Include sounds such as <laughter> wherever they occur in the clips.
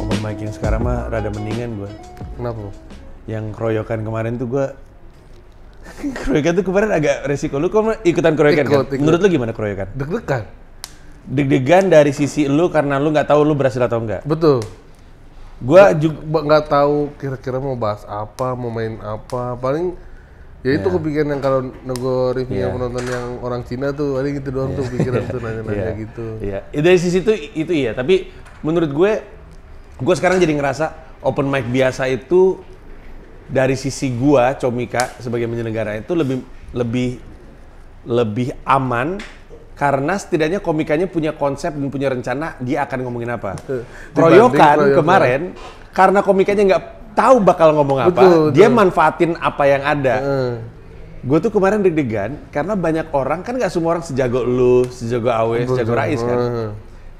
Open mic yang sekarang mah rada mendingan gue. Kenapa? Yang keroyokan kemarin tuh gue <laughs> keroyokan tuh kemarin agak resiko lu kok ikutan keroyokan ikut, kan? Ikut. Menurut lu gimana keroyokan? Deg-degan. Deg-degan dari sisi lu karena lu nggak tahu lu berhasil atau enggak. Betul. Gua juga nggak tahu kira-kira mau bahas apa, mau main apa. Paling Ya itu yeah. kepikiran yang kalau nego review yeah. penonton yang orang Cina tuh paling gitu doang yeah. tuh pikiran tuh <laughs> ya. nanya-nanya yeah. gitu. Iya. Yeah. Dari sisi itu itu iya, tapi menurut gue gue sekarang jadi ngerasa open mic biasa itu dari sisi gue Comika sebagai penyelenggara itu lebih lebih lebih aman karena setidaknya komikanya punya konsep dan punya rencana dia akan ngomongin apa. Kroyokan kemarin karena komikanya nggak tahu bakal ngomong apa, betul, dia manfaatin apa yang ada. Hmm. Gue tuh kemarin deg-degan karena banyak orang kan nggak semua orang sejago lu, sejago Awe, betul, sejago Rais kan. Hmm.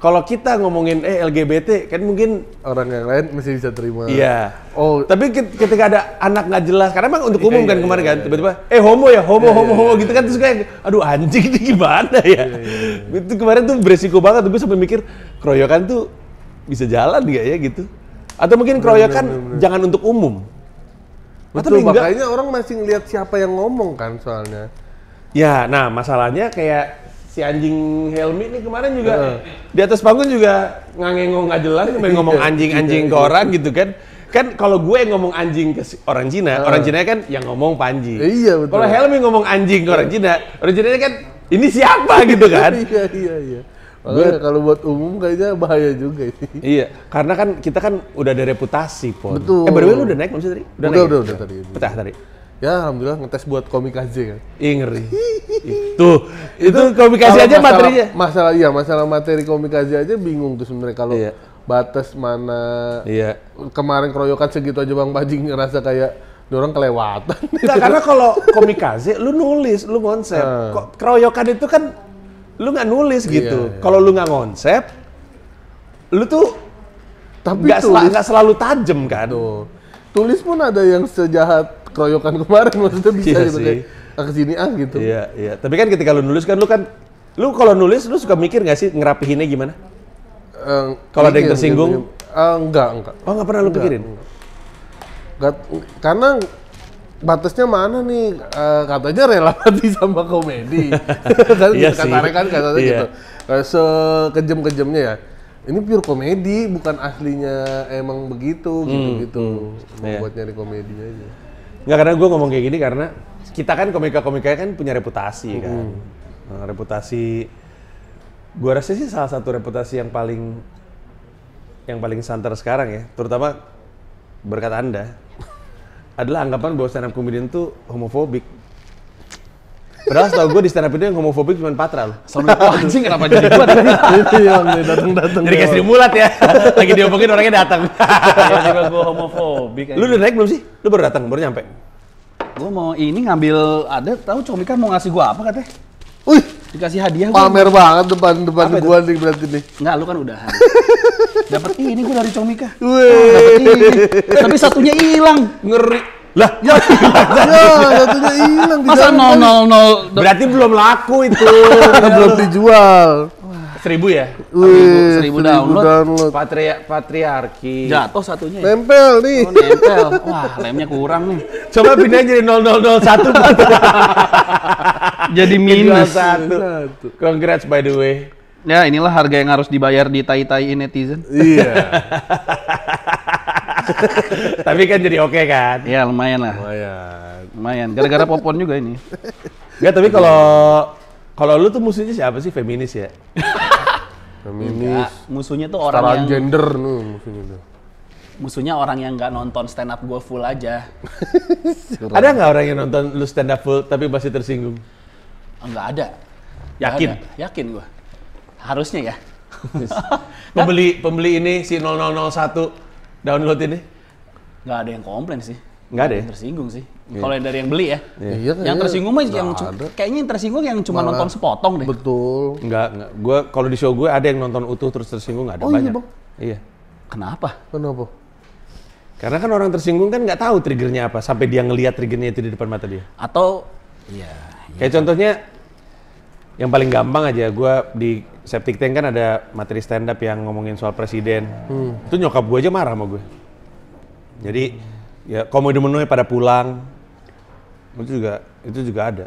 Kalau kita ngomongin eh LGBT kan mungkin orang yang lain masih bisa terima. Iya. Oh. Tapi ketika ada anak nggak jelas karena emang untuk iya, umum iya, kan iya, kemarin kan, iya, kan tiba-tiba eh homo ya homo iya, homo iya, homo iya, gitu kan terus kayak aduh anjing ini gimana ya. Iya, iya, Itu kemarin tuh beresiko banget tuh gue sampai mikir keroyokan tuh bisa jalan gak ya gitu. Atau mungkin keroyokan bener, bener, jangan untuk umum. Betul, Atau enggak. makanya orang masih lihat siapa yang ngomong kan soalnya. Ya, nah masalahnya kayak si anjing Helmi ini kemarin juga uh. di atas panggung juga ngangengong nggak jelas, main iya, ngomong anjing-anjing iya, ke iya. orang gitu kan kan kalau gue yang ngomong anjing ke orang Cina, uh. orang Cina kan yang ngomong Panji. Iya betul. Kalau Helmi ngomong anjing ke orang Cina, orang Cina kan ini siapa <laughs> gitu kan? iya iya iya gue kalau buat umum kayaknya bahaya juga sih. <laughs> Iya, karena kan kita kan udah ada reputasi, Pon. Betul. Eh, by the way, lu udah naik belum sih tadi? Udah, udah, naik, udah, ya? udah, tadi. Pecah tadi. Ya, alhamdulillah ngetes buat komik aja kan. Ih, ngeri. <laughs> itu, itu komik aja masalah, materinya. Masalah iya, masalah materi komik aja aja bingung tuh sebenarnya kalau iya. batas mana. Iya. Kemarin keroyokan segitu aja Bang Bajing ngerasa kayak orang kelewatan. Nah, karena <laughs> kalau komikaze lu nulis, lu konsep. Uh. Keroyokan itu kan lu nggak nulis iya, gitu. Iya, iya. Kalau lu nggak konsep, lu tuh tapi nggak sel selalu tajam kan. Tuh. Tulis pun ada yang sejahat keroyokan kemarin <laughs> maksudnya bisa iya gitu sih. kayak ah, ke sini ah gitu. Iya, iya. Tapi kan ketika lu nulis kan lu kan lu kalau nulis lu suka mikir nggak sih ngerapihinnya gimana? Uh, kalau ada yang tersinggung? Uh, enggak, enggak. Oh, enggak pernah enggak, lu pikirin? Enggak. enggak. Karena batasnya mana nih? Uh, katanya mati sama komedi. <laughs> kan iya katanya kan katanya iya. gitu. Uh, Sekejam-kejamnya ya. Ini pure komedi, bukan aslinya emang begitu hmm, gitu-gitu. Hmm, hmm. Buat iya. nyari komedinya aja. Nggak karena gue ngomong kayak gini karena kita kan komika-komika kan punya reputasi kan? hmm. kan. Nah, reputasi gue rasa sih salah satu reputasi yang paling yang paling santer sekarang ya, terutama berkat Anda adalah anggapan bahwa stand up comedian tuh homofobik. Padahal setahu gue di stand up itu yang homofobik cuma Patra loh. Soalnya oh, anjing kenapa jadi gue yang datang datang. Jadi kayak Mulat ya. <laughs> Lagi diomongin orangnya datang. Iya juga gue homofobik. Lu udah naik belum sih? Lu baru datang, baru nyampe. Gue mau ini ngambil ada tahu Comika mau ngasih gue apa katanya? Wih, dikasih hadiah pamer gua. banget depan depan Apa gua nih berarti nih nggak lu kan udah <laughs> dapat ini gua dari Comika Wih. Oh, tapi satunya hilang ngeri lah ya <laughs> satunya hilang masa kan? nol nol nol berarti belum laku itu <laughs> belum dijual Seribu ya? Wih, seribu, seribu, download. download. Patria, patriarki. Jatuh satunya. Ya? Nempel nih. Oh, nempel. Wah, lemnya kurang nih. Coba pindah jadi 0001. <laughs> jadi minus. satu. Congrats by the way. Ya, inilah harga yang harus dibayar di tai-tai netizen. Iya. <laughs> Tapi kan jadi oke okay, kan? Iya, lumayan lah. Lumayan. Lumayan. Gara-gara popon juga ini. Ya, tapi kalau kalau lu tuh musuhnya siapa sih feminis ya? feminis. Enggak. Musuhnya tuh orang yang gender nih musuhnya tuh. Musuhnya orang yang nggak nonton stand up gue full aja. <laughs> ada nggak orang yang nonton lu stand up full tapi masih tersinggung? Enggak ada. Yakin? Gak ada. Yakin gue. Harusnya ya. <laughs> pembeli pembeli ini si 0001 download ini? Nggak ada yang komplain sih Enggak deh ya? Tersinggung sih. Yeah. Kalau dari yang beli ya. Yeah. Iya, iya, yang tersinggung mah yang ada. kayaknya yang tersinggung yang cuma nonton sepotong deh. Betul. Enggak, enggak. Gua kalau di show gue ada yang nonton utuh terus tersinggung nggak ada oh, iya, banyak. Iya, bang. iya. Kenapa? Kenapa? Karena kan orang tersinggung kan nggak tahu triggernya apa sampai dia ngelihat triggernya itu di depan mata dia. Atau iya. iya. Kayak contohnya yang paling gampang aja gue di septic tank kan ada materi stand up yang ngomongin soal presiden. Hmm. Itu nyokap gue aja marah sama gue. Jadi hmm ya komedi menunya pada pulang itu juga itu juga ada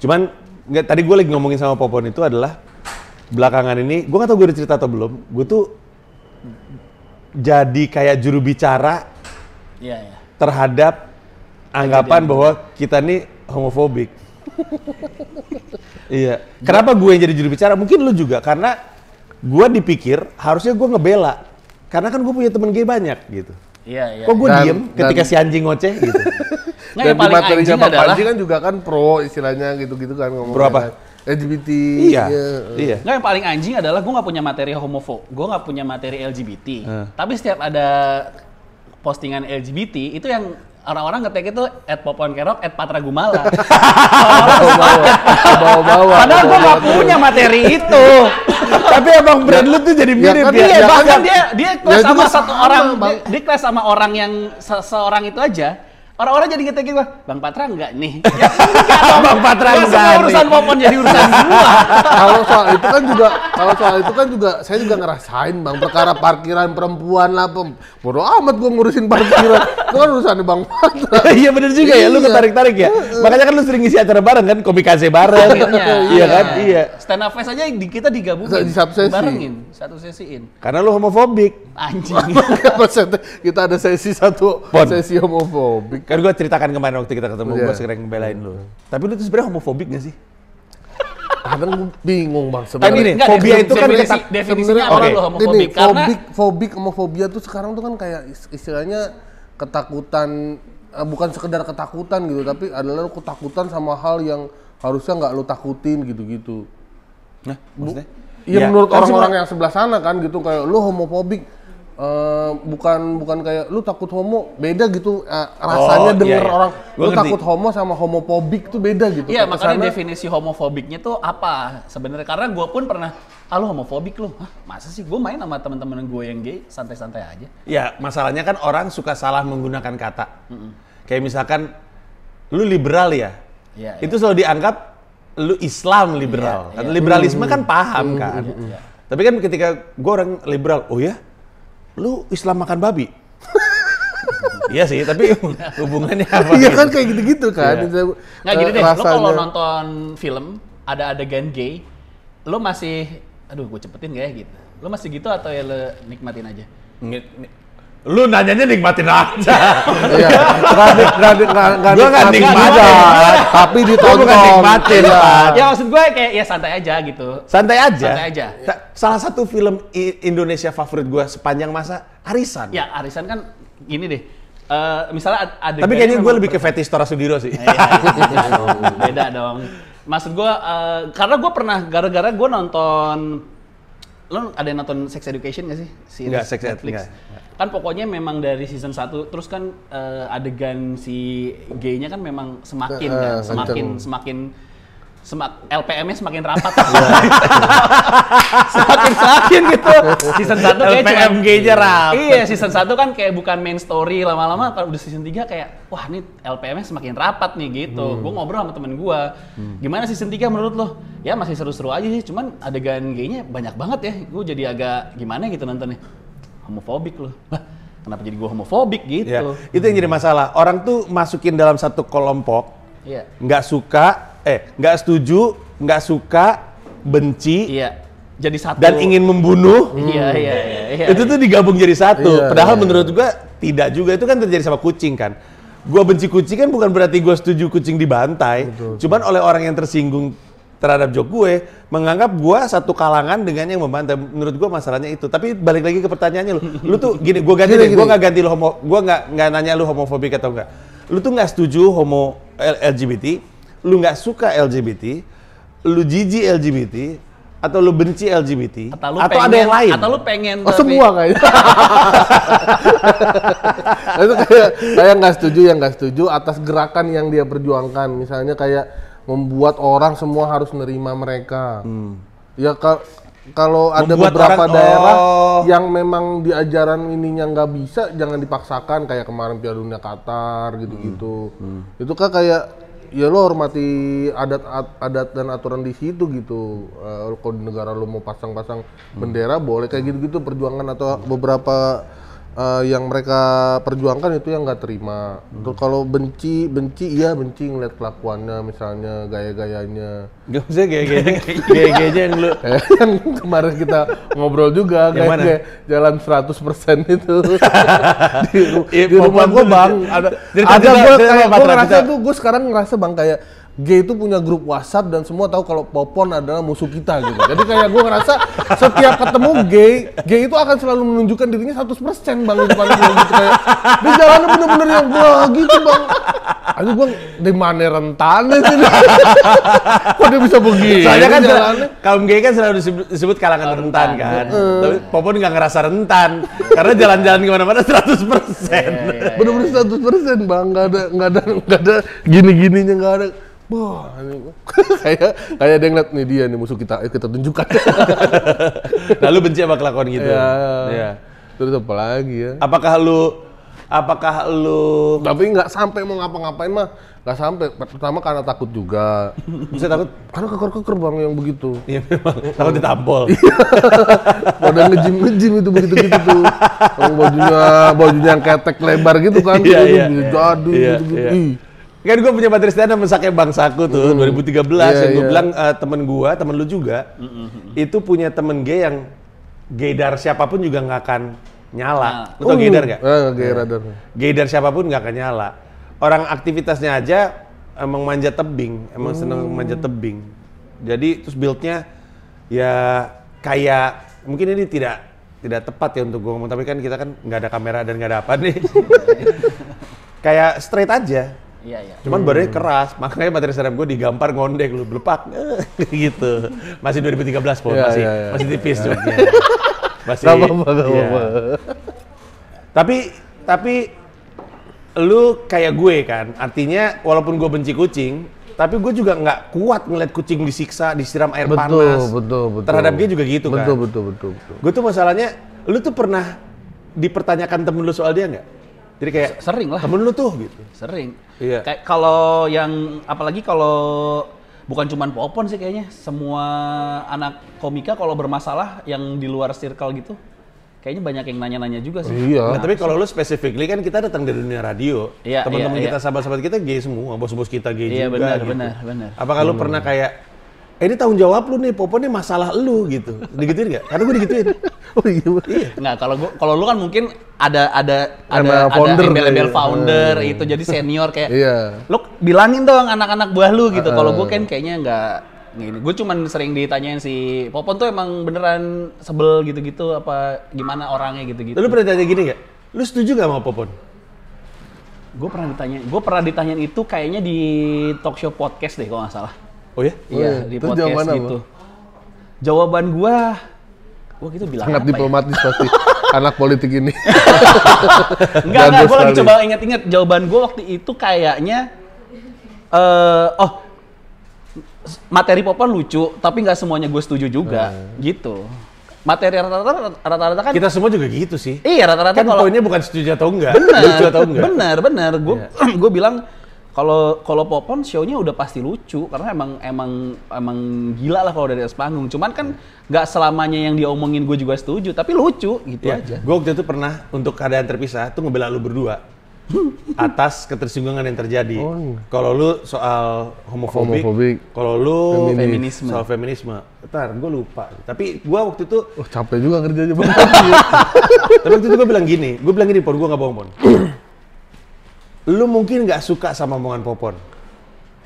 cuman nggak tadi gue lagi ngomongin sama Popon itu adalah belakangan ini gue nggak tahu gue udah cerita atau belum gue tuh jadi kayak juru bicara ya, ya. terhadap anggapan bahwa kita nih homofobik iya kenapa gue yang jadi juru bicara mungkin lu juga karena gue dipikir harusnya gue ngebela karena kan gue punya temen gay banyak gitu Iya, iya. Kok gue diem dan, ketika dan, si anjing ngoceh gitu? <laughs> Nggak, dan di materinya Pak Panji kan juga kan pro istilahnya gitu-gitu kan ngomong. Pro apa? LGBT. Iya. Ya. Iya. Nggak yang paling anjing adalah gue nggak punya materi homofo. gue nggak punya materi LGBT. Uh. Tapi setiap ada postingan LGBT itu yang orang-orang ngetek itu at popon kerok at patra gumala <laughs> bawa-bawa padahal gue gak punya materi itu tapi abang brand lu tuh jadi ya, mirip dia. Ya, ya, ya, bahkan dia dia kelas sama satu orang dia, kelas sama orang yang seseorang itu aja Orang-orang jadi ngetekin gua, Bang Patra enggak nih? <laughs> ya, enggak Bang Patra enggak. Semua urusan Popon jadi urusan semua. <laughs> kalau soal itu kan juga kalau soal itu kan juga saya juga ngerasain Bang perkara parkiran perempuan lah pem. Bodoh amat gua ngurusin parkiran. itu kan urusan Bang Patra. <laughs> iya bener juga ya, lu iya. ketarik-tarik ya. Makanya kan lu sering ngisi acara bareng kan, komikase bareng. Iya. iya kan? Iya. Stand up fest aja di kita digabungin. Di satu sesi. Barengin, satu sesiin. Karena lu homofobik. Anjing. kita ada sesi satu, sesi homofobik. Kan gue ceritakan kemarin waktu kita ketemu, yeah. gue iya. segera ngebelain lu. Tapi lu tuh sebenarnya homofobik gak sih? Ah, karena gue bingung bang sebenarnya. Kan ini, fobia itu kan kita definisinya apa okay. homofobik? Ini, karena... fobik, fobik homofobia sekarang tuh kan kayak istilahnya ketakutan, eh, bukan sekedar ketakutan gitu, tapi adalah ketakutan sama hal yang harusnya nggak lu takutin gitu-gitu. Nah, maksudnya? Yang ya menurut kan orang-orang yang sebelah sana kan gitu kayak lu homofobik Uh, bukan bukan kayak lu takut homo beda gitu uh, rasanya oh, denger iya, iya, orang Gua lu ngerti. takut homo sama homofobik tuh beda gitu. Iya makanya sana. definisi homofobiknya tuh apa sebenarnya karena gue pun pernah ah lu homofobik lu Hah, masa sih gue main sama teman-teman gue yang gay santai-santai aja. Iya masalahnya kan orang suka salah menggunakan kata mm -mm. kayak misalkan lu liberal ya, iya, iya. itu iya. selalu dianggap lu Islam liberal. kan? Liberalisme mm -hmm. kan paham kan. Tapi kan ketika gue orang liberal, oh ya lu Islam makan babi. <laughs> iya sih, tapi hubungannya <laughs> apa? Iya kan gitu? kayak gitu-gitu kan. Iya. Nggak gini deh, rasanya. lo kalau nonton film ada adegan gay, lo masih, aduh gue cepetin gak ya gitu. Lo masih gitu atau ya lo nikmatin aja? lu nanyanya nikmatin aja. Iya. Nggak nikmatin. Gue nggak nikmatin. Tapi ditonton. bukan nikmatin. Ya. ya maksud gue kayak ya santai aja gitu. Santai aja. Santai aja. Salah satu film Indonesia favorit gue sepanjang masa Arisan. Ya Arisan kan gini deh. Uh, misalnya ada tapi kayaknya gue lebih ke fetish Tora Sudiro sih iya, iya, iya, beda dong maksud gue uh, karena gue pernah gara-gara gue nonton lo ada yang nonton Sex Education gak sih? Series Enggak, Sex Netflix kan pokoknya memang dari season 1 terus kan uh, adegan si g nya kan memang semakin uh, kan semakin semakin semak LPM-nya semakin rapat. <laughs> Iya. <laughs> semakin semakin gitu. Season 1 kayak LPM nya rapat. Iya, season 1 kan kayak bukan main story lama-lama kalau udah season 3 kayak wah ini LPM-nya semakin rapat nih gitu. Hmm. Gue ngobrol sama temen gue. Hmm. Gimana season 3 menurut lo? Ya masih seru-seru aja sih, cuman adegan g nya banyak banget ya. Gue jadi agak gimana gitu nontonnya homofobik loh. kenapa jadi gue homofobik gitu? Ya, itu yang jadi masalah. Orang tuh masukin dalam satu kelompok, nggak iya. nggak suka, eh nggak setuju, nggak suka, benci, ya. jadi satu. Dan ingin membunuh. Iya, hmm. iya, iya, iya. Itu iya. tuh digabung jadi satu. Ya, Padahal ya. menurut gue tidak juga. Itu kan terjadi sama kucing kan. Gue benci kucing kan bukan berarti gue setuju kucing dibantai. Betul, Cuman oleh orang yang tersinggung terhadap joke gue menganggap gue satu kalangan dengan yang membantai menurut gue masalahnya itu tapi balik lagi ke pertanyaannya lu lu tuh gini gue ganti gue nggak ganti lu homo gue nggak nggak nanya lu homofobik atau enggak lu tuh nggak setuju homo LGBT lu nggak suka LGBT lu jijik LGBT atau lu benci LGBT atau, lu atau pengen, ada yang lain atau lu pengen oh, semua <laughs> itu kayak saya nggak setuju yang nggak setuju atas gerakan yang dia perjuangkan misalnya kayak membuat orang semua harus nerima mereka. Hmm. Ya ka kalau ada beberapa orang, daerah oh. yang memang di ajaran ininya nggak bisa, jangan dipaksakan kayak kemarin Piala Dunia Qatar gitu-gitu. Hmm. Hmm. Itu kan kayak ya lo hormati adat adat dan aturan di situ gitu. Uh, kalau di negara lo mau pasang-pasang hmm. bendera boleh kayak gitu-gitu perjuangan atau hmm. beberapa uh, yang mereka perjuangkan itu yang nggak terima. Hmm. Kalau benci, benci iya benci ngeliat kelakuannya, misalnya gaya-gayanya. Gak usah gaya-gayanya, <laughs> iya. gaya-gayanya yang lu. kan kemarin kita ngobrol juga, kayak gaya jalan 100% itu. <laughs> di, iya, di rumah gue bang, ada, ada gue kayak ngerasa tuh, gue sekarang ngerasa bang kayak G itu punya grup WhatsApp dan semua tahu kalau Popon adalah musuh kita gitu. Jadi kayak gue ngerasa setiap ketemu G, G itu akan selalu menunjukkan dirinya 100% persen bang di depan gue gitu kayak di jalan bener-bener yang wah gitu bang. Aduh gue di mana rentannya sih? Kok dia bisa begini? Soalnya kan jalannya? kaum G kan selalu disebut kalangan rentan, rentan kan. Uh. Tapi Popon nggak ngerasa rentan karena jalan-jalan kemana-mana 100%. Bener-bener yeah, persen 100% bang, Gak ada gak ada nggak ada gini-gininya nggak ada Wah, <laughs> kayak kayak ada yang lihat nih dia nih musuh kita kita tunjukkan. <laughs> Lalu benci sama kelakuan gitu. Iya. Ya. Terus apa lagi ya? Apakah lu apakah lu tapi nggak sampai mau ngapa-ngapain mah nggak sampai pertama karena takut juga bisa <laughs> takut karena keker-keker bang yang begitu iya memang takut ditampol iya. pada ngejim ngejim itu begitu gitu tuh bajunya bajunya yang ketek lebar gitu kan iya, iya, iya, gitu, gitu kan gue punya baterai stand up mesake bangsaku tuh mm. 2013 yeah, yang gue yeah. bilang uh, temen gue temen lu juga mm -hmm. itu punya temen gay yang gaydar siapapun juga nggak akan nyala nah. lu tau uh. Oh. Ah, gaydar gak? uh, gaydar gaydar siapapun nggak akan nyala orang aktivitasnya aja emang manja tebing emang mm. seneng hmm. manja tebing jadi terus buildnya ya kayak mungkin ini tidak tidak tepat ya untuk gue ngomong tapi kan kita kan nggak ada kamera dan nggak ada apa nih <laughs> kayak straight aja Iya, iya. Cuman hmm. badannya keras, makanya materi serem gue digampar ngondek lu belepak <laughs> gitu. Masih 2013 pun ya, masih ya, ya. masih tipis ya. masih. ya. Tapi tapi lu kayak gue kan, artinya walaupun gue benci kucing, tapi gue juga nggak kuat ngeliat kucing disiksa, disiram air betul, panas. Betul, betul. Terhadap dia juga gitu betul, kan. Betul, betul, betul. betul. Gue tuh masalahnya, lu tuh pernah dipertanyakan temen lu soal dia nggak? Jadi kayak sering lah. Temen lu tuh gitu. Sering. Iya. Kayak kalau yang apalagi kalau bukan cuma Popon sih kayaknya semua anak komika kalau bermasalah yang di luar circle gitu kayaknya banyak yang nanya-nanya juga sih. Iya. Nah, tapi kalau lu specifically kan kita datang dari dunia radio. Iya, Teman-teman iya, kita, iya. sahabat-sahabat iya. kita gay semua, bos-bos kita gay iya, juga. Iya, benar, gitu. benar, benar. Apakah hmm. lu iya, pernah kayak eh ini tahun jawab lu nih, Popo ini masalah lu gitu. Digituin gak? Karena gue digituin. <laughs> oh iya. Iya. Nggak, kalau gua kalau lu kan mungkin ada ada ada founder, ada ya. ML founder iya. Hmm. itu jadi senior kayak iya. lu bilangin dong anak-anak buah lu gitu. Kalau gue kan kayaknya nggak ini. Gue cuman sering ditanyain si Popon tuh emang beneran sebel gitu-gitu apa gimana orangnya gitu-gitu. Lu pernah tanya gini gak? Lu setuju gak sama Popon? Gue pernah ditanya, gue pernah ditanyain itu kayaknya di talk show podcast deh kalau nggak salah. Oh ya? Iya, oh, ya. di podcast mana gitu. Apa? Jawaban gua gua gitu bilang Sangat apa ya? diplomatis ya? pasti <laughs> anak politik ini. enggak, enggak. gua lagi coba inget-inget jawaban gua waktu itu kayaknya, uh, oh materi Popon lucu, tapi nggak semuanya gue setuju juga, hmm. gitu. Materi rata-rata rata-rata kan kita semua juga gitu sih. Iya rata-rata kan kalau poinnya bukan setuju atau enggak, bener, lucu atau enggak. Bener Gue gue iya. <clears throat> bilang kalau kalau Popon show udah pasti lucu karena emang emang emang gila lah kalau dari atas panggung. Cuman kan iya. nggak selamanya yang dia omongin gue juga setuju, tapi lucu gitu ya, aja. Gue waktu itu pernah untuk keadaan terpisah tuh ngebela lu berdua <laughs> atas ketersinggungan yang terjadi. Oh. Iya. Kalau lu soal homofobik, homofobik. kalau lu feminisme. soal feminisme. Ntar gue lupa. Tapi gue waktu itu oh, capek juga kerjanya <laughs> <laughs> tapi waktu itu gue bilang gini, gue bilang gini, pon gue nggak bohong pon. Lu mungkin nggak suka sama omongan Popon.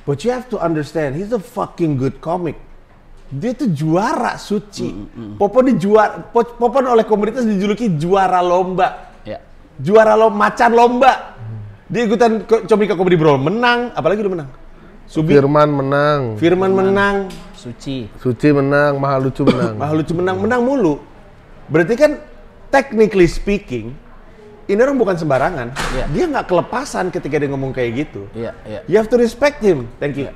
But you have to understand, he's a fucking good comic. Dia tuh juara suci. Mm, mm, mm. Popon dijuara, Popon oleh komunitas dijuluki juara lomba. Yeah. Juara lomba, macan lomba. Dia ikutan Comika Comedy Brawl menang, apalagi lu menang. Subi. Firman menang. Firman, Firman menang. Suci. Suci menang, Mahalucu menang. Mahalucu menang, menang mulu. Berarti kan technically speaking, ini orang bukan sembarangan. Yeah. Dia nggak kelepasan ketika dia ngomong kayak gitu. Yeah, yeah. You have to respect him. Thank you. Yeah.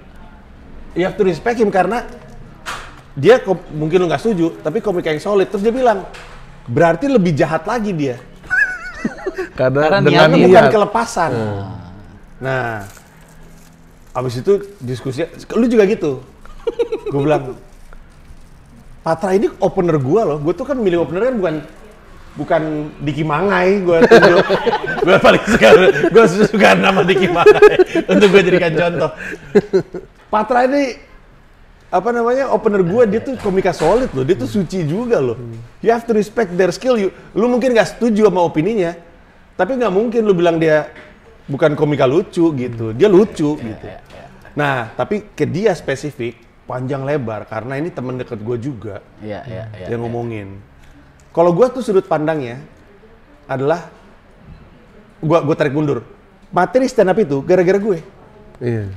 You have to respect him karena dia mungkin lu nggak setuju, tapi komika yang solid. Terus dia bilang, berarti lebih jahat lagi dia. <laughs> karena, karena dengan niat, bukan kelepasan. Hmm. Nah, abis itu diskusinya, lu juga gitu. Gue bilang, Patra ini opener gua loh. Gue tuh kan milih opener kan bukan bukan Diki Mangai gue tunjuk gue paling suka gue suka nama Diki Mangai untuk gue jadikan contoh Patra ini apa namanya opener gue dia tuh komika solid loh dia tuh suci juga loh you have to respect their skill you lu mungkin gak setuju sama opininya tapi nggak mungkin lu bilang dia bukan komika lucu gitu dia lucu ya, gitu ya, ya. nah tapi ke dia spesifik panjang lebar karena ini temen deket gue juga yeah, yeah, yeah, yang ngomongin yeah kalau gue tuh sudut pandangnya adalah gue gue tarik mundur. Materi stand up itu gara-gara gue. Iya.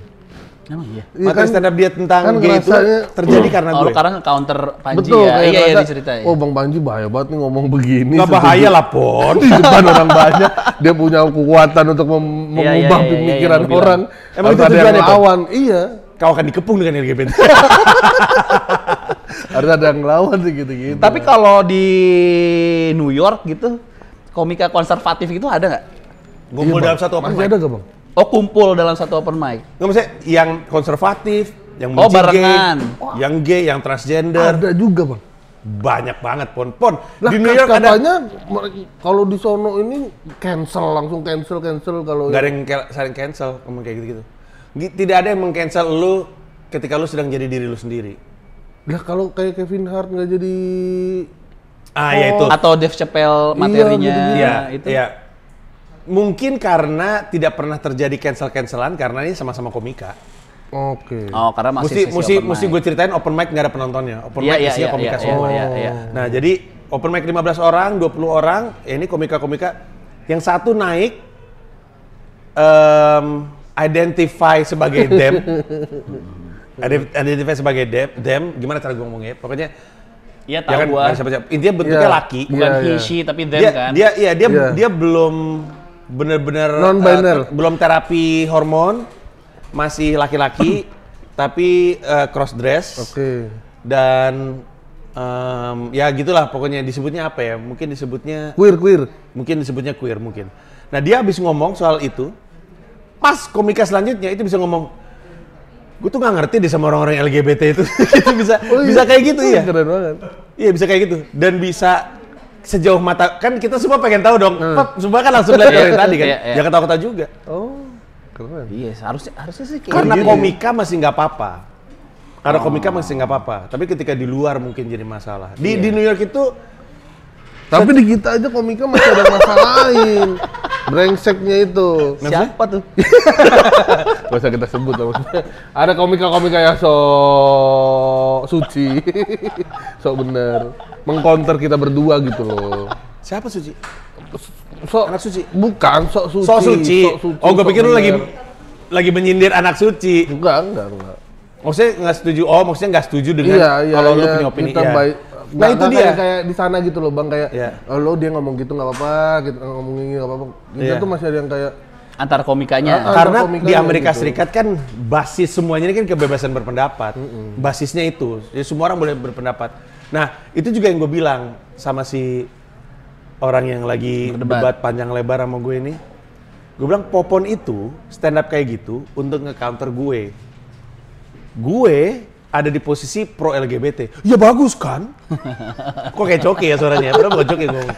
Emang iya. Materi iya, kan, stand up dia tentang kan gay itu terjadi uh, karena oh, gue. sekarang counter Panji Betul, ya. Iya, iya, diceritain. Oh Bang Panji bahaya banget nih ngomong begini. Gak bahaya lah Pon. <laughs> Di depan orang banyak. Dia punya kekuatan untuk mem iya, iya, mengubah iya, iya, pemikiran iya, orang. Emang itu ada yang Iya. Kau akan dikepung dengan LGBT. <laughs> Harus ada yang lawan sih gitu-gitu. Tapi kalau di New York gitu, komika konservatif itu ada nggak? Kumpul iya, dalam satu open mic. ada gak bang? Oh kumpul dalam satu open mic. Nggak maksudnya yang konservatif, yang oh, barengan. gay, yang gay, yang transgender. Ada juga bang. Banyak banget pon pon. Nah, di New York katanya ada... kalau di sono ini cancel langsung cancel cancel kalau. Gak ada yang saling cancel, ngomong kayak gitu gitu. Tidak ada yang mengcancel lu ketika lu sedang jadi diri lu sendiri. Lah kalau kayak Kevin Hart nggak jadi ah ya itu atau Dave Chappelle iya, materinya iya, gitu, ya, itu. ya Mungkin karena tidak pernah terjadi cancel-cancelan karena ini sama-sama komika. Oke. Okay. Oh, karena masih mesti mesti mesti gue ceritain open mic nggak ada penontonnya. Open yeah, mic yeah, isinya yeah, komika yeah, semua. Yeah, yeah, yeah. Nah, jadi open mic 15 orang, 20 orang, ya ini komika-komika. Yang satu naik um, identify sebagai dem. <laughs> identify sebagai dem, dem gimana cara gue ngomongnya? Pokoknya Iya ya tahu ya kan, gua. Siapa -siapa. Intinya bentuknya yeah. laki, bukan yeah, iya, iya. yeah. she, tapi them dia, kan. Dia iya dia yeah. dia belum benar-benar non bener, Uh, belum terapi hormon, masih laki-laki <clears throat> tapi uh, eh, cross dress. Oke. Okay. Dan um, ya gitulah pokoknya disebutnya apa ya? Mungkin disebutnya queer queer. Mungkin disebutnya queer mungkin. Nah, dia habis ngomong soal itu, pas komika selanjutnya itu bisa ngomong gue tuh nggak ngerti deh sama orang-orang LGBT itu <laughs> itu bisa oh, iya. bisa kayak gitu iya keren banget iya bisa kayak gitu dan bisa sejauh mata kan kita semua pengen tahu dong hmm. Pap, semua kan langsung lihat <laughs> yang tadi kan iya, iya. jangan ketawa-ketawa juga oh keren iya yes, harusnya harusnya sih kayak karena gitu. komika masih nggak apa-apa karena oh. komika masih nggak apa-apa tapi ketika di luar mungkin jadi masalah di yeah. di New York itu tapi di kita aja komika masih ada masa lain. Brengseknya itu. Siapa tuh? <laughs> Gak kita sebut lah maksudnya. Ada komika-komika yang sok suci. <laughs> sok bener. Mengkonter kita berdua gitu loh. Siapa suci? Sok anak suci. Bukan sok suci. Sok suci. oh, gue pikir lu lagi lagi menyindir anak suci. Enggak, enggak, enggak. Maksudnya nggak setuju. Oh, maksudnya nggak setuju dengan iya, iya, kalau iya, lu punya opini. Kita ya. baik, nah gak, itu dia kayak, kayak di sana gitu loh bang kayak yeah. oh, lo dia ngomong gitu nggak apa-apa gitu ngomong ini nggak apa-apa kita yeah. tuh masih ada yang kayak antar komikanya uh, karena antar di Amerika gitu. Serikat kan basis semuanya ini kan kebebasan berpendapat mm -hmm. basisnya itu jadi ya, semua orang boleh berpendapat nah itu juga yang gue bilang sama si orang yang lagi berdebat, debat panjang lebar sama gue ini gue bilang popon itu stand up kayak gitu untuk nge counter gue gue ada di posisi pro LGBT. Ya bagus kan? <laughs> Kok kayak coki ya suaranya? Padahal bukan coki ngomong.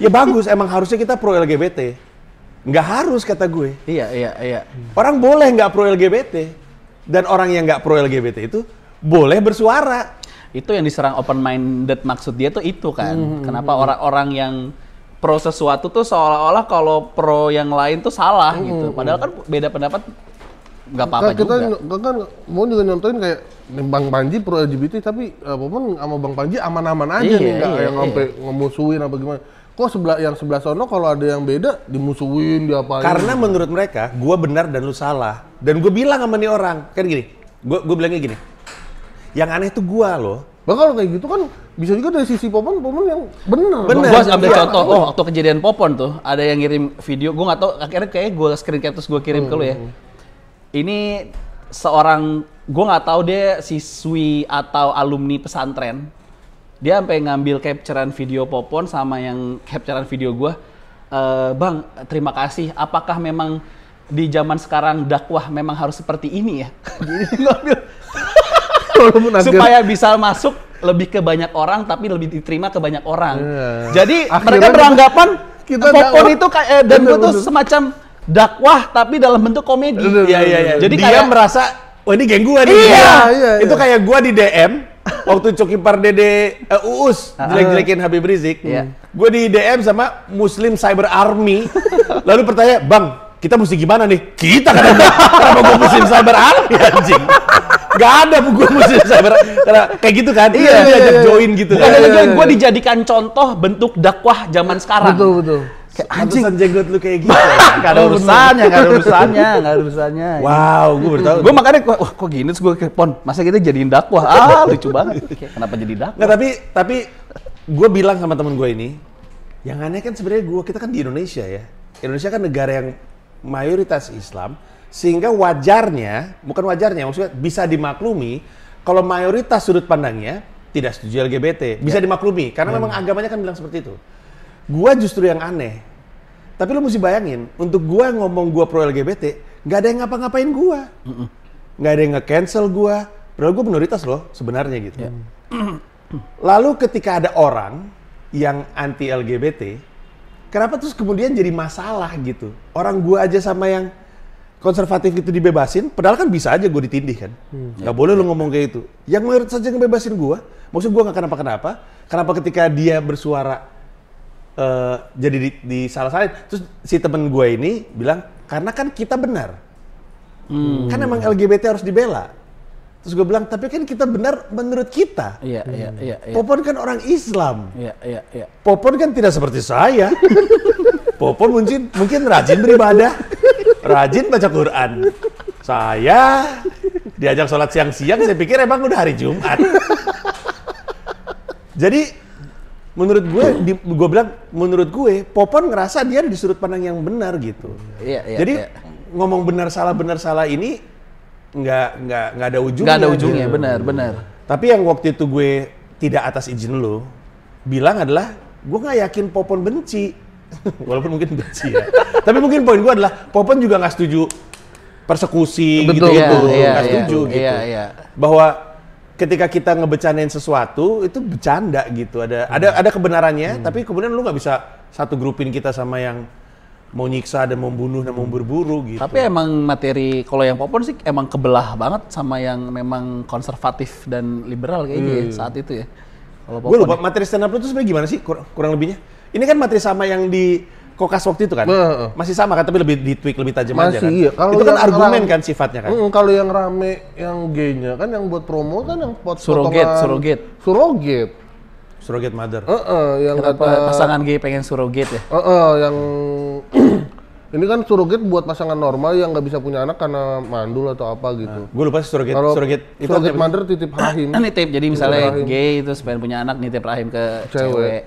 Ya bagus, emang harusnya kita pro LGBT. Nggak harus kata gue. Iya, iya, iya. Orang boleh nggak pro LGBT. Dan orang yang nggak pro LGBT itu boleh bersuara. Itu yang diserang open minded maksud dia tuh itu kan. Hmm. hmm, hmm Kenapa hmm. orang-orang yang pro sesuatu tuh seolah-olah kalau pro yang lain tuh salah hmm. gitu. Padahal kan beda pendapat nggak apa-apa kita, juga. kan mau juga nyontohin kayak Bang Panji pro LGBT tapi uh, eh, Popon sama Bang Panji aman-aman aja iya, nih nggak iya, yang iya. ngemusuhin apa gimana. Kok sebelah yang sebelah sono kalau ada yang beda dimusuhin apa? Karena menurut mereka gue benar dan lu salah. Dan gue bilang sama nih orang kan gini, gue gue bilangnya gini. Yang aneh itu gue loh. Bahkan kalau kayak gitu kan bisa juga dari sisi Popon, Popon yang benar. Benar. Gue ambil iya. contoh, oh waktu kejadian Popon tuh ada yang ngirim video, gue nggak tau akhirnya kayak gue screen cap terus gue kirim hmm. ke lu ya hmm. Ini seorang gue nggak tahu dia siswi atau alumni pesantren. Dia sampai ngambil capturean video Popon sama yang capturean video gue. E, eh, bang, terima kasih. Apakah memang di zaman sekarang dakwah memang harus seperti ini ya? <laughs> Jadi <laughs> ngambil supaya bisa masuk lebih ke banyak orang tapi lebih diterima ke banyak orang. Yeah. Jadi Akhirnya mereka beranggapan kita popon itu kayak dan gue tuh semacam dakwah tapi dalam bentuk komedi. Iya iya iya. Jadi dia kayak, merasa wah ini geng gua nih. Iya, iya, iya. iya. Itu kayak gua di DM <laughs> waktu coki Pardede uh, eh, Uus ah, ah. jelek-jelekin Habib Rizik. Iya. Gua di DM sama Muslim Cyber Army. <laughs> Lalu bertanya, "Bang, kita mesti gimana nih? Kita kan <laughs> kenapa gua Muslim Cyber Army anjing? Gak ada gue Muslim Cyber karena kayak gitu kan? Iya, iya, iya, iya. join gitu. Bukan kan. iya, iya, iya. Gue dijadikan contoh bentuk dakwah zaman sekarang. Betul, betul. Kayak anjing. jenggot lu kayak gitu. <laughs> gak oh, ada urusannya, gak ada urusannya, gak ada urusannya. Wow, gue bertahu. Gue makanya wah kok gini gua gue kepon. Masa kita jadiin dakwah? Ah, <laughs> lucu banget. Kenapa jadi dakwah? Nggak, tapi tapi gue bilang sama temen gue ini, yang aneh kan sebenarnya gue kita kan di Indonesia ya. Indonesia kan negara yang mayoritas Islam, sehingga wajarnya, bukan wajarnya, maksudnya bisa dimaklumi kalau mayoritas sudut pandangnya tidak setuju LGBT, bisa ya. dimaklumi karena ya. memang agamanya kan bilang seperti itu. Gua justru yang aneh. Tapi lo mesti bayangin, untuk gua ngomong gua pro LGBT, nggak ada yang ngapa-ngapain gua. Nggak ada yang nge-cancel gua. Padahal gua minoritas loh sebenarnya gitu. Yeah. Ya. <clears throat> Lalu ketika ada orang yang anti LGBT, kenapa terus kemudian jadi masalah gitu? Orang gua aja sama yang konservatif itu dibebasin, padahal kan bisa aja gue ditindih kan. Hmm. Gak boleh lo ngomong kayak itu. Yang mayoritas saja ngebebasin gua, maksud gua gak kenapa-kenapa, kenapa ketika dia bersuara Eh, jadi di, salah salah Terus si temen gue ini bilang, karena kan kita benar. Hmm. Kan emang LGBT harus dibela. Terus gue bilang, tapi kan kita benar menurut kita. Iya, iya hmm. iya, iya, iya. Popon kan orang Islam. Iya, iya, iya. Popon kan tidak seperti saya. Popon mungkin, mungkin rajin beribadah. Rajin baca Quran. Saya diajak sholat siang-siang, saya pikir emang udah hari Jumat. Jadi menurut gue di, gue bilang menurut gue Popon ngerasa dia di sudut pandang yang benar gitu iya, iya, jadi iya. ngomong benar salah benar salah ini nggak nggak nggak ada ujungnya nggak ada ujungnya gitu. benar benar tapi yang waktu itu gue tidak atas izin lo bilang adalah gue nggak yakin Popon benci <laughs> walaupun mungkin benci ya <laughs> tapi mungkin poin gue adalah Popon juga nggak setuju persekusi Betul, gitu gitu iya, nggak iya, setuju iya, gitu iya, iya. bahwa ketika kita ngebecanain sesuatu itu bercanda gitu ada hmm. ada ada kebenarannya hmm. tapi kemudian lu nggak bisa satu grupin kita sama yang mau nyiksa dan membunuh dan mau hmm. berburu gitu. Tapi emang materi kalau yang popon sih emang kebelah banget sama yang memang konservatif dan liberal kayak ya, hmm. ya, saat itu ya. Kalau Gue lupa ya. materi stand up itu sebenarnya gimana sih kurang, kurang lebihnya? Ini kan materi sama yang di kokas waktu itu kan uh. masih sama kan tapi lebih ditweak lebih tajam aja kan iya. kalau itu kan argumen kan sifatnya kan kalau yang rame yang gaynya kan yang buat promo kan yang pot surrogate surrogate surrogate surrogate mother uh, uh, yang Kenapa kata, pasangan gay pengen surrogate ya uh, uh, yang <clears throat> ini kan surrogate buat pasangan normal yang nggak bisa punya anak karena mandul atau apa gitu. Nah, gue lupa surrogate. Kalau surrogate, itu surrogate mother titip rahim. Kan nitip. Jadi misalnya rahim. gay itu pengen punya anak nitip rahim ke cewek. cewek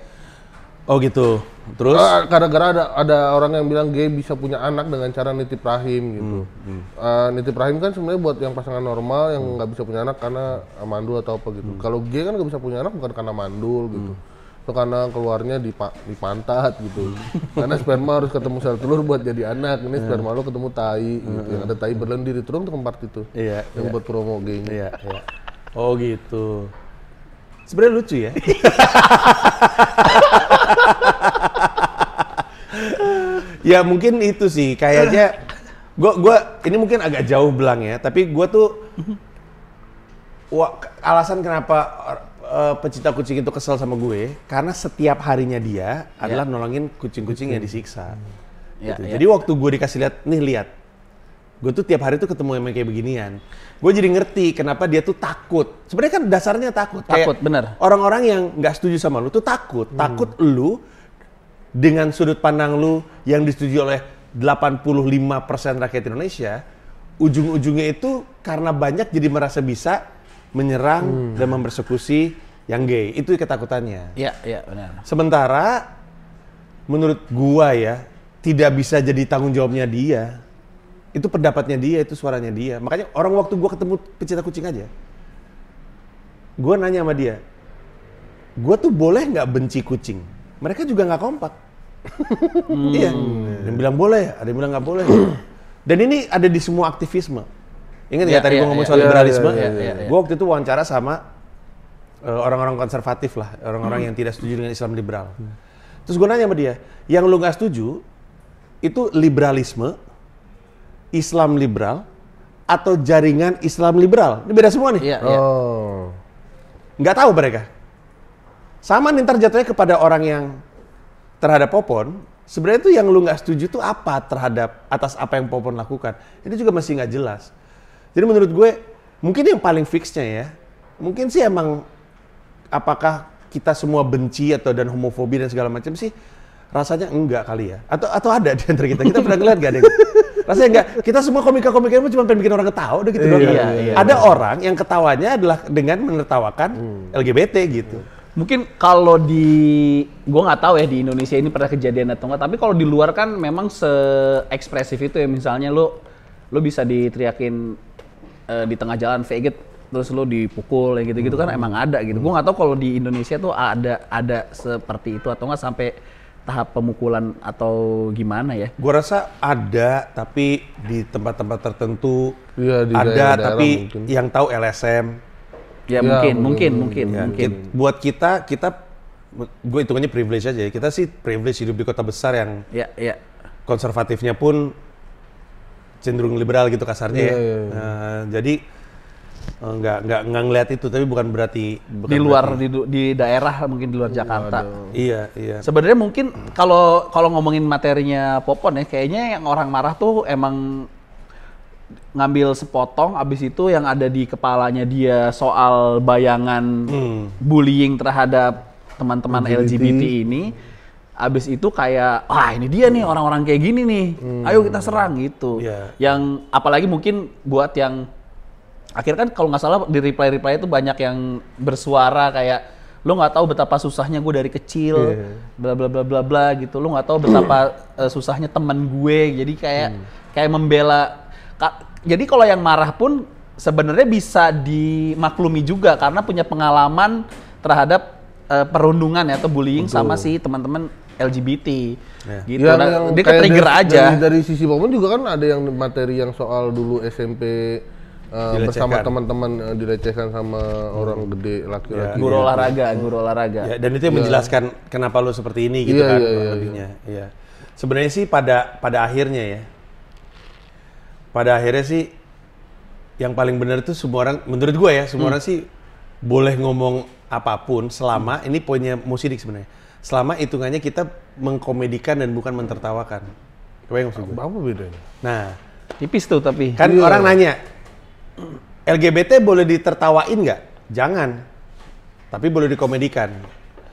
Oh gitu. Terus kadang eh, gara-gara ada ada orang yang bilang gay bisa punya anak dengan cara nitip rahim gitu. Hmm, hmm. Uh, nitip rahim kan sebenarnya buat yang pasangan normal yang hmm. nggak hmm. bisa punya anak karena mandul atau apa gitu. Hmm. Kalau gay kan nggak bisa punya anak bukan karena mandul gitu. Hmm. Itu karena keluarnya di di pantat gitu. Hmm. <laughs> karena sperma harus ketemu sel telur buat jadi anak. Ini hmm. sperma lo ketemu tai hmm, gitu. Hmm. ada tai berlendir itu dong tempat itu. Iya. Yang iya. buat promo geng. Iya, iya. Oh gitu. Sebenarnya lucu ya. <laughs> ya mungkin itu sih kayaknya gue gua ini mungkin agak jauh belang ya tapi gue tuh wah, alasan kenapa uh, pecinta kucing itu kesel sama gue karena setiap harinya dia ya. adalah yeah. nolongin kucing-kucing yang disiksa. Yeah, gitu. yeah. Jadi waktu gue dikasih lihat nih lihat gue tuh tiap hari tuh ketemu yang kayak beginian gue jadi ngerti kenapa dia tuh takut sebenarnya kan dasarnya takut takut kayak bener orang-orang yang nggak setuju sama lu tuh takut hmm. takut lu dengan sudut pandang lu yang disetujui oleh 85% rakyat Indonesia ujung-ujungnya itu karena banyak jadi merasa bisa menyerang hmm. dan mempersekusi yang gay itu ketakutannya. Iya, iya benar. Sementara menurut gua ya tidak bisa jadi tanggung jawabnya dia. Itu pendapatnya dia, itu suaranya dia. Makanya orang waktu gue ketemu pecinta kucing aja, gue nanya sama dia, gue tuh boleh nggak benci kucing? Mereka juga nggak kompak. hmm. Iya. Ada yang bilang boleh, ada yang bilang nggak boleh. Dan ini ada di semua aktivisme. Ingat ya, ya tadi ya, gue ngomong ya, soal ya, ya, liberalisme. Ya, ya, ya, Gue waktu itu wawancara sama orang eh, orang-orang konservatif lah, orang-orang hmm. yang tidak setuju dengan Islam liberal. Hmm. Terus gue nanya sama dia, yang lu nggak setuju itu liberalisme Islam liberal atau jaringan Islam liberal. Ini beda semua nih. Iya, iya, oh. Nggak tahu mereka. Sama nih ntar jatuhnya kepada orang yang terhadap Popon, sebenarnya itu yang lu nggak setuju tuh apa terhadap atas apa yang Popon lakukan. Ini juga masih nggak jelas. Jadi menurut gue, mungkin yang paling fixnya ya, mungkin sih emang apakah kita semua benci atau dan homofobi dan segala macam sih rasanya enggak kali ya atau atau ada di antara kita kita pernah ngeliat gak ada Rasanya enggak. Kita semua komika-komika cuma pengen bikin orang ketawa udah gitu dong doang. Iya, iya, iya. Ada iya. orang yang ketawanya adalah dengan menertawakan hmm. LGBT gitu. Mungkin kalau di gua nggak tahu ya di Indonesia ini pernah kejadian atau enggak, tapi kalau di luar kan memang se-ekspresif itu ya misalnya lu lu bisa diteriakin uh, di tengah jalan veget gitu, terus lu dipukul yang gitu-gitu kan hmm. kan emang ada gitu. Hmm. Gua nggak tahu kalau di Indonesia tuh ada ada seperti itu atau enggak sampai tahap pemukulan atau gimana ya? Gua rasa ada tapi di tempat-tempat tertentu ya, di ada daerah tapi mungkin. yang tahu LSM. Ya, ya mungkin, mungkin, mungkin, ya, mungkin. Buat kita, kita gue hitungannya privilege aja ya. Kita sih privilege hidup di kota besar yang ya, ya. konservatifnya pun cenderung liberal gitu kasarnya iya, ya. ya. ya. Nah, jadi Oh, nggak nggak nggak ngeliat itu tapi bukan berarti bukan di luar berarti. Di, di daerah mungkin di luar Jakarta aduh. iya iya sebenarnya mungkin kalau kalau ngomongin materinya Popon ya kayaknya yang orang marah tuh emang ngambil sepotong abis itu yang ada di kepalanya dia soal bayangan hmm. bullying terhadap teman-teman LGBT. LGBT ini abis itu kayak wah ini dia nih orang-orang kayak gini nih hmm. ayo kita serang gitu yeah. yang apalagi mungkin buat yang akhirnya kan kalau nggak salah di reply reply itu banyak yang bersuara kayak lu nggak tahu betapa susahnya gue dari kecil iya. bla bla bla bla bla gitu lu nggak tahu betapa uh, susahnya teman gue jadi kayak hmm. kayak membela ka, jadi kalau yang marah pun sebenarnya bisa dimaklumi juga karena punya pengalaman terhadap uh, perundungan ya atau bullying Betul. sama si teman-teman LGBT yeah. gitu ya, nah, dia ke trigger dari, aja dari, dari sisi momen juga kan ada yang materi yang soal dulu SMP uh, bersama teman-teman uh, dilecehkan sama hmm. orang gede laki-laki. Ya. Gitu. Guru olahraga, guru olahraga. Ya, dan itu yang ya. menjelaskan kenapa lo seperti ini gitu ya, kan ya, ya, Ya. ya. Sebenarnya sih pada pada akhirnya ya. Pada akhirnya sih yang paling benar itu semua orang menurut gue ya, semua hmm. orang sih boleh ngomong apapun selama hmm. ini poinnya musidik sebenarnya. Selama hitungannya kita mengkomedikan dan bukan mentertawakan. Apa yang maksud gue? Apa bedanya? Nah, tipis tuh tapi. Kan iya. orang nanya, LGBT boleh ditertawain nggak? Jangan. Tapi boleh dikomedikan.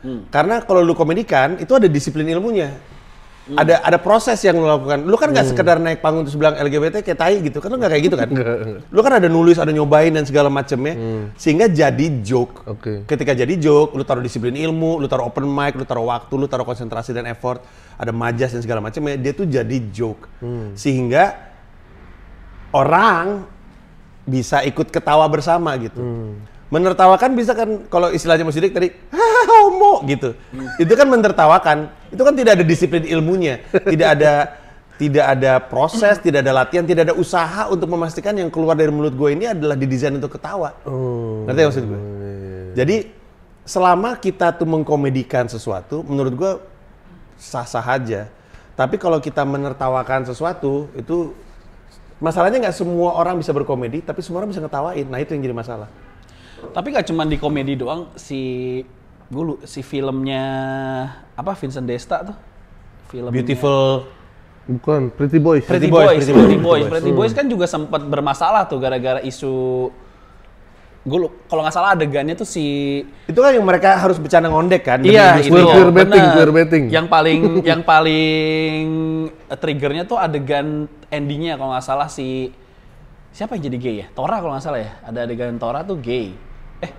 Hmm. Karena kalau lu komedikan itu ada disiplin ilmunya. Hmm. Ada ada proses yang lu lakukan. Lu kan nggak hmm. sekedar naik panggung terus bilang LGBT kayak tai gitu. Kan lu nggak kayak gitu kan? <laughs> lu kan ada nulis, ada nyobain dan segala macemnya. Hmm. Sehingga jadi joke. Okay. Ketika jadi joke, lu taruh disiplin ilmu, lu taruh open mic, lu taruh waktu, lu taruh konsentrasi dan effort, ada majas dan segala macemnya. Dia tuh jadi joke. Hmm. Sehingga orang bisa ikut ketawa bersama gitu. Hmm. Menertawakan bisa kan kalau istilahnya Mas Sidik tadi homo gitu. Hmm. Itu kan menertawakan. Itu kan tidak ada disiplin ilmunya, tidak ada tidak ada proses, tidak ada latihan, tidak ada usaha untuk memastikan yang keluar dari mulut gue ini adalah didesain untuk ketawa. Hmm. Ngerti ya maksud gue? Jadi selama kita tuh mengkomedikan sesuatu, menurut gue sah-sah aja. Tapi kalau kita menertawakan sesuatu, itu Masalahnya nggak semua orang bisa berkomedi, tapi semua orang bisa ngetawain. Nah itu yang jadi masalah. Tapi nggak cuma di komedi doang si Gulu, si filmnya apa Vincent Desta tuh film Beautiful bukan Pretty Boys Pretty, Pretty Boys, Pretty, Pretty Boys, Pretty Boys kan juga sempat bermasalah tuh gara-gara isu gue kalau nggak salah adegannya tuh si itu kan yang mereka harus bercanda ngondek kan iya itu betting yang paling yang paling Eh, triggernya tuh adegan endingnya kalau nggak salah si siapa yang jadi gay ya? Tora kalau nggak salah ya. Ada adegan Tora tuh gay. Eh,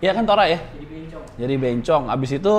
iya kan Tora ya? Jadi bencong. Jadi bencong. Abis itu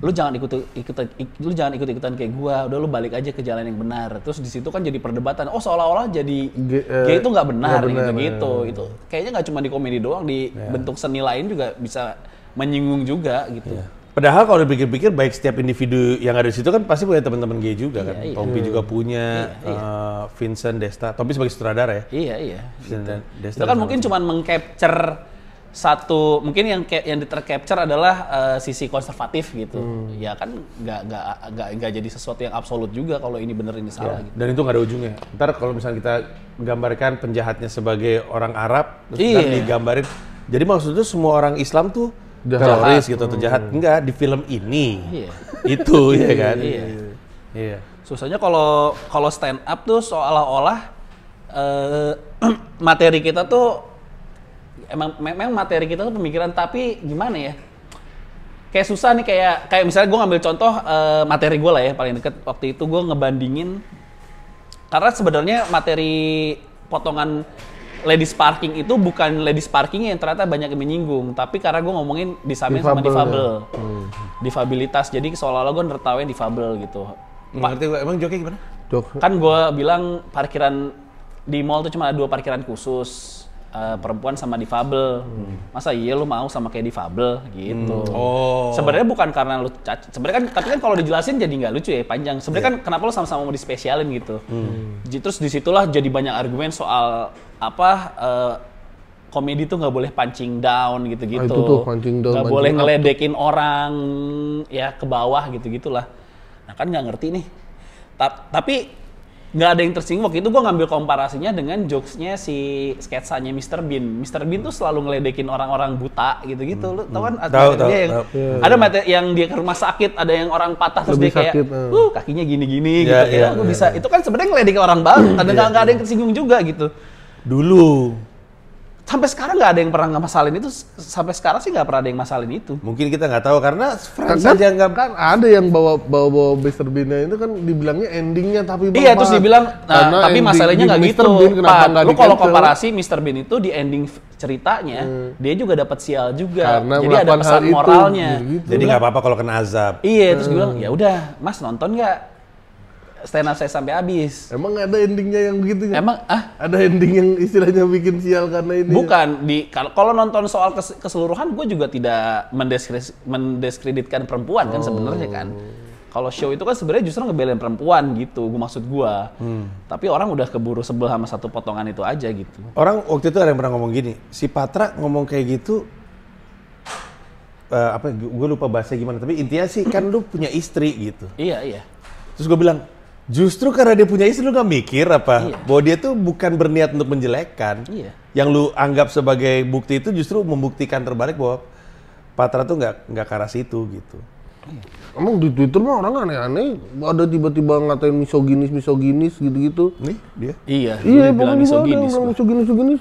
lu jangan ikut ikut lu jangan ikut ikutan kayak gua udah lu balik aja ke jalan yang benar terus di situ kan jadi perdebatan oh seolah-olah jadi G uh, eh, gay itu nggak benar, benar gitu gitu ya. benar. itu kayaknya nggak cuma di komedi doang di yeah. bentuk seni lain juga bisa menyinggung juga gitu yeah. Padahal kalau dipikir-pikir baik setiap individu yang ada di situ kan pasti punya teman-teman gay juga kan. iya, kan. Iya. Tompi juga iya, punya iya, iya. Uh, Vincent Desta. Tompi sebagai sutradara ya. Iya iya. Vincent gitu. Desta. Itu kan mungkin cuma mengcapture satu mungkin yang yang tercapture adalah uh, sisi konservatif gitu. Hmm. Ya kan nggak nggak nggak nggak jadi sesuatu yang absolut juga kalau ini bener ini salah ya. gitu. Dan itu nggak ada ujungnya. Ntar kalau misalnya kita gambarkan penjahatnya sebagai orang Arab terus iya. digambarin jadi maksudnya semua orang Islam tuh teroris gitu atau jahat. Hmm. Enggak, di film ini. Iya. <laughs> Itu ya iya, kan. Iya. Iya. Susahnya kalau kalau stand up tuh seolah-olah uh, <clears throat> materi kita tuh emang memang materi kita tuh pemikiran tapi gimana ya? Kayak susah nih kayak kayak misalnya gue ngambil contoh uh, materi gue lah ya paling deket waktu itu gue ngebandingin karena sebenarnya materi potongan ladies parking itu bukan ladies parking yang ternyata banyak yang menyinggung, tapi karena gue ngomongin disamain sama difabel. Ya? Hmm. Difabilitas. Jadi seolah-olah gue nertawain difabel gitu. Ngerti hmm, gue. Emang joki gimana? Jok. Kan gue bilang parkiran di mall tuh cuma ada dua parkiran khusus Eh, perempuan sama difabel. Hmm. Masa iya lu mau sama kayak difabel gitu. Hmm. Oh. Sebenarnya bukan karena lu cacat. Sebenarnya kan tapi kan kalau dijelasin jadi nggak lucu ya panjang. Sebenarnya yeah. kan kenapa lu sama-sama mau dispesialin gitu. Hmm. Terus disitulah jadi banyak argumen soal apa uh, komedi tuh nggak boleh pancing down gitu-gitu. Ah, itu tuh pancing down. Gak boleh ngeledekin orang ya ke bawah gitu-gitulah. Nah kan nggak ngerti nih. Ta tapi nggak ada yang tersinggung waktu itu gue ngambil komparasinya dengan jokesnya si sketsanya Mr. Bean Mr. Bean tuh selalu ngeledekin orang-orang buta gitu-gitu lu tau kan hmm. ada tau, tau, yang, tau. Iya, ada iya. yang dia ke rumah sakit ada yang orang patah terus dia kayak eh. uh kakinya gini-gini yeah, gitu yeah, ya yeah, gue yeah. bisa iya. itu kan sebenarnya ngeledekin orang banget ada nggak yeah. ada yang tersinggung juga gitu dulu sampai sekarang nggak ada yang pernah nggak masalin itu sampai sekarang sih nggak pernah ada yang masalin itu mungkin kita nggak tahu karena Friends karena aja nggak kan ada yang bawa bawa bawa Mister Bean itu kan dibilangnya endingnya tapi iya terus dibilang nah, tapi masalahnya nggak gitu Bean, Pak lu kalau komparasi Mister Bean itu di ending ceritanya hmm. dia juga dapat sial juga karena jadi ada pesan moralnya itu, gitu. jadi nggak apa-apa kalau kena azab iya terus hmm. bilang ya udah mas nonton nggak stand up saya sampai habis. Emang ada endingnya yang begitu Emang ah? Ada ending yang istilahnya bikin sial karena ini? Ya? Bukan ya? di kalau nonton soal keseluruhan gue juga tidak mendeskreditkan perempuan kan oh. kan sebenarnya kan. Kalau show itu kan sebenarnya justru ngebelain perempuan gitu, gue maksud gue. Hmm. Tapi orang udah keburu sebel sama satu potongan itu aja gitu. Orang waktu itu ada yang pernah ngomong gini, si Patra ngomong kayak gitu uh, apa gue lupa bahasa gimana tapi intinya sih kan lu punya istri gitu iya iya terus gue bilang Justru karena dia punya istri lu gak mikir apa iya. bahwa dia tuh bukan berniat untuk menjelekkan. Iya. Yang lu anggap sebagai bukti itu justru membuktikan terbalik bahwa Patra tuh nggak nggak karas itu gitu. Iya. Emang di Twitter mah orang aneh-aneh, ada tiba-tiba ngatain misoginis misoginis gitu-gitu. Nih dia. Iya. Iya, bilang misoginis. bilang misoginis misoginis.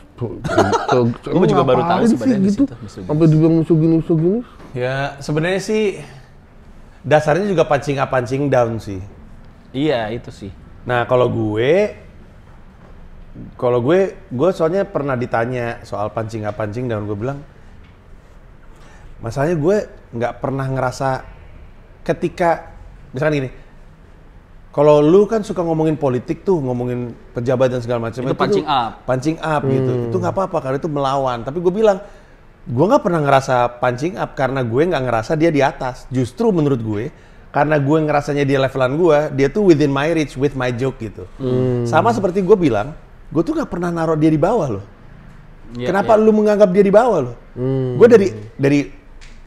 Gue juga baru tahu sebenarnya gitu. Sampai dibilang misoginis misoginis. Ya sebenarnya sih dasarnya juga pancing apa pancing down sih Iya itu sih. Nah kalau gue, kalau gue, gue soalnya pernah ditanya soal pancing nggak pancing dan gue bilang, masalahnya gue nggak pernah ngerasa ketika misalkan ini, kalau lu kan suka ngomongin politik tuh, ngomongin pejabat dan segala macam itu, itu pancing up, pancing up gitu. hmm. gitu. Itu nggak apa-apa karena itu melawan. Tapi gue bilang, gue nggak pernah ngerasa pancing up karena gue nggak ngerasa dia di atas. Justru menurut gue karena gue ngerasanya dia levelan gue, dia tuh within my reach with my joke gitu. Hmm. Sama seperti gue bilang, gue tuh nggak pernah naruh dia di bawah loh. Yeah, kenapa yeah. lu menganggap dia di bawah loh? Hmm. Gue dari dari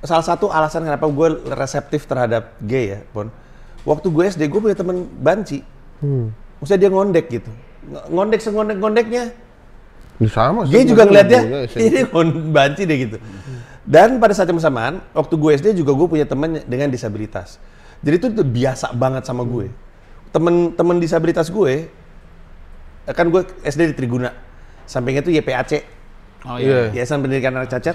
salah satu alasan kenapa gue reseptif terhadap gay ya, pun Waktu gue SD gue punya temen banci. Hmm. Maksudnya dia ngondek gitu. Ngondek sengondek-ngondeknya. Ya, sama Gay juga ngeliat dia, ini banci deh gitu. Dan pada saat yang bersamaan, waktu gue SD juga gue punya temen dengan disabilitas jadi itu biasa banget sama gue. Temen-temen disabilitas gue, kan gue SD di Triguna. Sampingnya itu YPAC. Oh iya. iya. Yayasan Pendidikan Anak Cacat.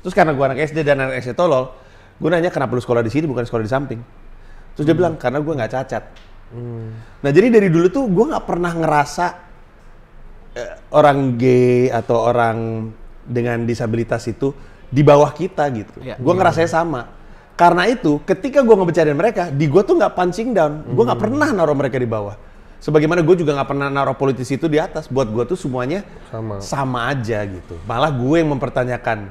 Terus karena gue anak SD dan anak SD tolol, gue nanya kenapa lu sekolah di sini bukan sekolah di samping. Terus dia hmm. bilang karena gue nggak cacat. Hmm. Nah jadi dari dulu tuh gue nggak pernah ngerasa eh, orang gay atau orang dengan disabilitas itu di bawah kita gitu. Ya, gue ya. ngerasanya sama karena itu, ketika gue ngebicarain mereka, di gue tuh nggak pancing down. Gue nggak hmm. pernah naruh mereka di bawah. Sebagaimana gue juga nggak pernah naruh politisi itu di atas. Buat gue tuh semuanya sama. sama aja gitu. Malah gue yang mempertanyakan,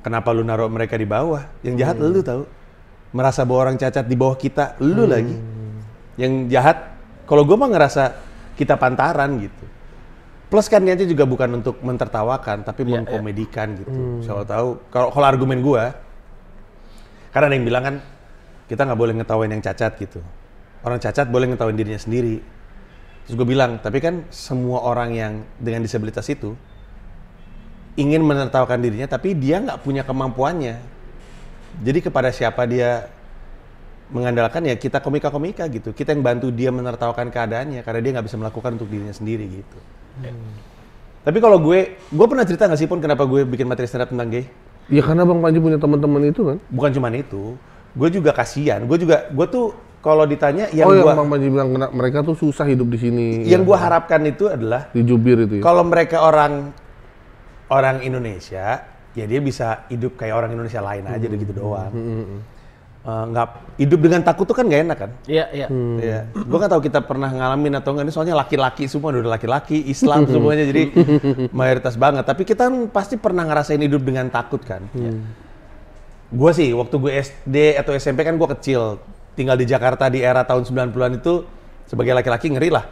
kenapa lu naruh mereka di bawah? Yang jahat hmm. lu tahu. Merasa bahwa orang cacat di bawah kita, lu hmm. lagi. Yang jahat, kalau gue mah ngerasa kita pantaran gitu. Plus kan niatnya juga bukan untuk mentertawakan, tapi yeah, iya. mengkomedikan yeah. gitu. Hmm. siapa tahu, kalau argumen gue, karena ada yang bilang kan kita nggak boleh ngetawain yang cacat gitu. Orang cacat boleh ngetawain dirinya sendiri. Terus gue bilang, tapi kan semua orang yang dengan disabilitas itu ingin menertawakan dirinya, tapi dia nggak punya kemampuannya. Jadi kepada siapa dia mengandalkan ya kita komika-komika gitu. Kita yang bantu dia menertawakan keadaannya karena dia nggak bisa melakukan untuk dirinya sendiri gitu. Hmm. Tapi kalau gue, gue pernah cerita nggak sih pun kenapa gue bikin materi stand up tentang gay? Ya karena Bang Panji punya teman-teman itu kan. Bukan cuma itu. Gue juga kasihan. Gue juga gue tuh kalau ditanya yang oh, yang Bang Panji bilang mereka tuh susah hidup di sini. Yang ya. gue harapkan itu adalah dijubir itu. Ya. Kalau mereka orang orang Indonesia, ya dia bisa hidup kayak orang Indonesia lain aja hmm. gitu doang. Hmm. hmm, hmm. Eh, nggak uh, hidup dengan takut tuh kan gak enak kan? Iya iya. Hmm. Yeah. Gue nggak tahu kita pernah ngalamin atau enggak ini soalnya laki-laki semua udah laki-laki Islam hmm. semuanya jadi <laughs> mayoritas banget. Tapi kita kan pasti pernah ngerasain hidup dengan takut kan? Hmm. Iya. Gue sih waktu gue SD atau SMP kan gue kecil tinggal di Jakarta di era tahun 90-an itu sebagai laki-laki ngeri lah.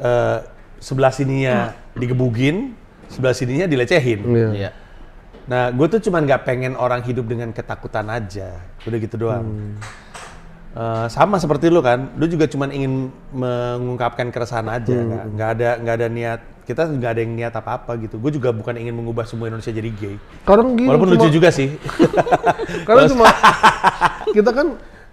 Uh, sebelah sininya hmm. digebugin, sebelah sininya dilecehin. Yeah. Yeah Nah, gue tuh cuman gak pengen orang hidup dengan ketakutan aja. Udah gitu doang. Hmm. Uh, sama seperti lu kan, lu juga cuman ingin mengungkapkan keresahan aja, hmm. kan? nggak ada nggak ada niat kita gak ada yang niat apa-apa gitu. Gue juga bukan ingin mengubah semua Indonesia jadi gay. Karena gini, Walaupun cuma, lucu juga sih. <laughs> Karena cuma kita kan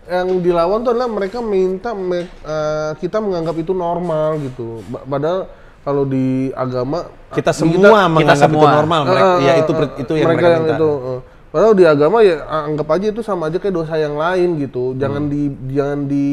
yang dilawan tuh adalah mereka minta uh, kita menganggap itu normal gitu. Padahal kalau di agama kita semua kita, menganggap kita semua. itu normal mereka uh, uh, ya eh, itu itu yang mereka, mereka minta. itu uh. Padahal di agama ya anggap aja itu sama aja kayak dosa yang lain gitu. Jangan hmm. di jangan di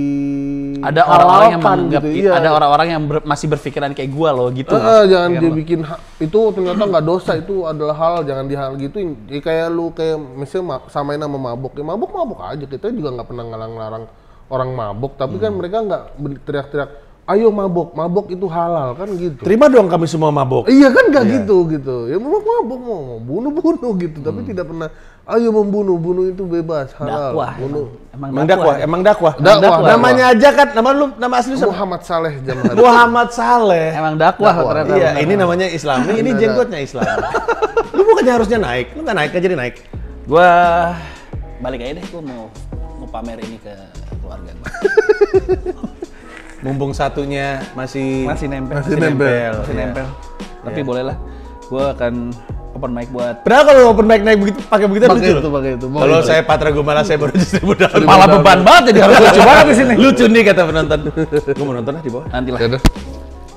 ada orang-orang yang menganggap gitu, iya. ada orang-orang yang ber, masih berpikiran kayak gua loh gitu. Uh, uh, jangan iya, dibikin bikin itu ternyata nggak dosa itu adalah hal jangan dihal gitu. Ya, kayak lu kayak misalnya samain sama mabuk. Ya mabuk mabuk aja kita juga nggak pernah ngelarang-larang orang mabuk. tapi hmm. kan mereka nggak teriak-teriak ayo mabok, mabok itu halal kan gitu. Terima dong kami semua mabok. Iya kan gak iya. gitu gitu. Ya mabok mabok mau bunuh bunuh gitu, hmm. tapi tidak pernah. Ayo membunuh, bunuh itu bebas halal. Dakwah. Bunuh. Emang, emang dakwah, ya? emang dakwah. Dakwah. dakwah. Namanya aja kan, nama lu nama asli siapa? Muhammad Saleh Jamal. <laughs> Muhammad Saleh. Emang dakwah, dakwah. ternyata. Iya, ini namanya Islam. Ini, ini jenggotnya Islam. lu bukannya harusnya naik, lu nggak naik aja jadi naik. Gua balik aja deh, gua mau mau pamer ini ke keluarga gua. <laughs> mumpung satunya masih masih nempel masih, masih nempel. masih iya. nempel tapi yeah. bolehlah gue akan open mic buat. Padahal kalau open mic naik begitu pakai begitu pakai itu, pakai itu. Kalau saya Patra gue malah saya baru justru udah Malah beban banget jadi harus lucu banget di sini. Lucu nih kata penonton. Gue mau nonton lah di bawah. Nanti lah.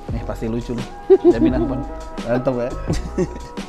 Nih pasti lucu nih. Jaminan pun. Mantap ya. <laughs>